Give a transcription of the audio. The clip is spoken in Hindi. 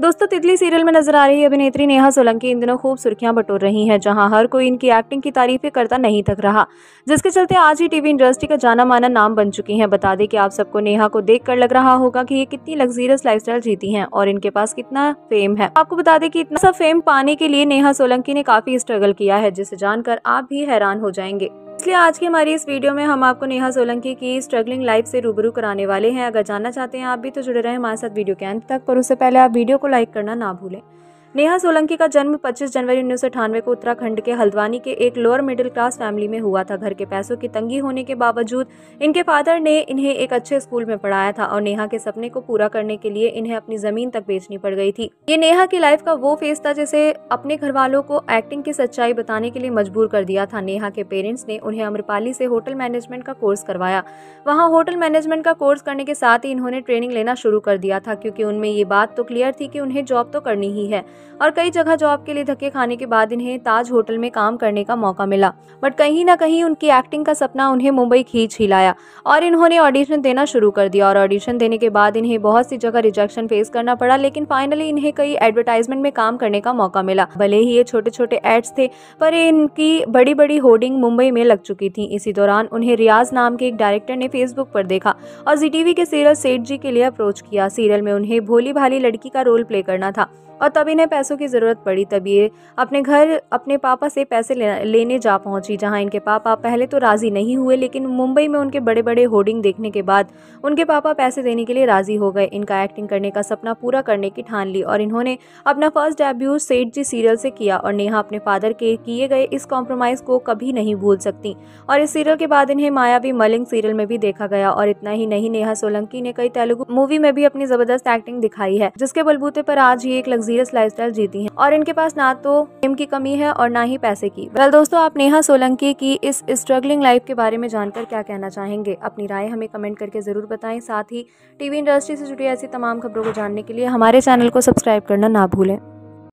दोस्तों तितली सीरियल में नजर आ रही अभिनेत्री नेहा सोलंकी इन दिनों खूब सुर्खियां बटोर रही हैं जहां हर कोई इनकी एक्टिंग की तारीफें करता नहीं थक रहा जिसके चलते आज ही टीवी इंडस्ट्री का जाना माना नाम बन चुकी हैं बता दें कि आप सबको नेहा को देख कर लग रहा होगा कि ये कितनी लग्जीरियस लाइफ जीती है और इनके पास कितना फेम है आपको बता दें की इतना सा फेम पाने के लिए नेहा सोलंकी ने काफी स्ट्रगल किया है जिसे जानकर आप भी हैरान हो जाएंगे इसलिए आज की हमारी इस वीडियो में हम आपको नेहा सोलंकी की स्ट्रगलिंग लाइफ से रूबरू कराने वाले हैं अगर जानना चाहते हैं आप भी तो जुड़े रहें हमारे साथ वीडियो के अंत तक पर उससे पहले आप वीडियो को लाइक करना ना भूलें नेहा सोलंकी का जन्म 25 जनवरी उन्नीस को उत्तराखंड के हल्द्वानी के एक लोअर मिडिल क्लास फैमिली में हुआ था घर के पैसों की तंगी होने के बावजूद इनके फादर ने इन्हें एक अच्छे स्कूल में पढ़ाया था और नेहा के सपने को पूरा करने के लिए इन्हें अपनी जमीन तक बेचनी पड़ गई थी ये नेहा की लाइफ का वो फेज था जिसे अपने घर वालों को एक्टिंग की सच्चाई बताने के लिए मजबूर कर दिया था नेहा के पेरेंट्स ने उन्हें अम्रपाली से होटल मैनेजमेंट का कोर्स करवाया वहाँ होटल मैनेजमेंट का कोर्स करने के साथ ही इन्होंने ट्रेनिंग लेना शुरू कर दिया था क्योंकि उनमें ये बात तो क्लियर थी कि उन्हें जॉब तो करनी ही है और कई जगह जॉब के लिए धक्के खाने के बाद इन्हें ताज होटल में काम करने का मौका मिला बट कहीं ना कहीं उनकी एक्टिंग का सपना उन्हें मुंबई खींच हिलाया और इन्होंने ऑडिशन देना शुरू कर दिया और ऑडिशन देने के बाद इन्हें बहुत सी जगह रिजेक्शन फेस करना पड़ा लेकिन फाइनली इन्हें कई एडवर्टाइजमेंट में काम करने का मौका मिला भले ही ये छोटे छोटे एड्स थे पर इनकी बड़ी बड़ी होर्डिंग मुंबई में लग चुकी थी इसी दौरान उन्हें रियाज नाम के एक डायरेक्टर ने फेसबुक पर देखा और जी टीवी के सीरियल सेठ जी के लिए अप्रोच किया सीरियल में उन्हें भोली भाली लड़की का रोल प्ले करना था और तब इन्हें पैसों की ज़रूरत पड़ी तब ये अपने घर अपने पापा से पैसे लेने जा पहुंची जहां इनके पापा पहले तो राज़ी नहीं हुए लेकिन मुंबई में उनके बड़े बड़े होर्डिंग देखने के बाद उनके पापा पैसे देने के लिए राज़ी हो गए इनका एक्टिंग करने का सपना पूरा करने की ठान ली और इन्होंने अपना फर्स्ट डेब्यू सेठ जी सीरियल से किया और नेहा अपने फादर के किए गए इस कॉम्प्रोमाइज़ को कभी नहीं भूल सकती और इस सीरियल के बाद इन्हें मायावी मलिंग सीरियल में भी देखा गया और इतना ही नहीं नेहा सोलंकी ने कई तेलुगु मूवी में भी अपनी ज़बरदस्त एक्टिंग दिखाई है जिसके बलबूते पर आज ये एक लग्जीरियस लाइफ टाइटल जीती हैं और इनके पास ना तो फेम की कमी है और ना ही पैसे की वेल दोस्तों आप नेहा सोलंकी की इस स्ट्रगलिंग लाइफ के बारे में जानकर क्या कहना चाहेंगे अपनी राय हमें कमेंट करके जरूर बताएं साथ ही टीवी इंडस्ट्री से जुड़ी ऐसी तमाम खबरों को जानने के लिए हमारे चैनल को सब्सक्राइब करना ना भूलें